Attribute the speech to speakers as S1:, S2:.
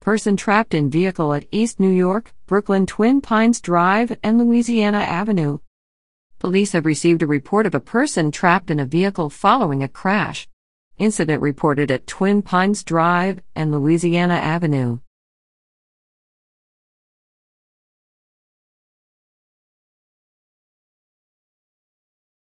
S1: Person trapped in vehicle at East New York, Brooklyn Twin Pines Drive, and Louisiana Avenue. Police have received a report of a person trapped in a vehicle following a crash. Incident reported at Twin Pines Drive and Louisiana Avenue.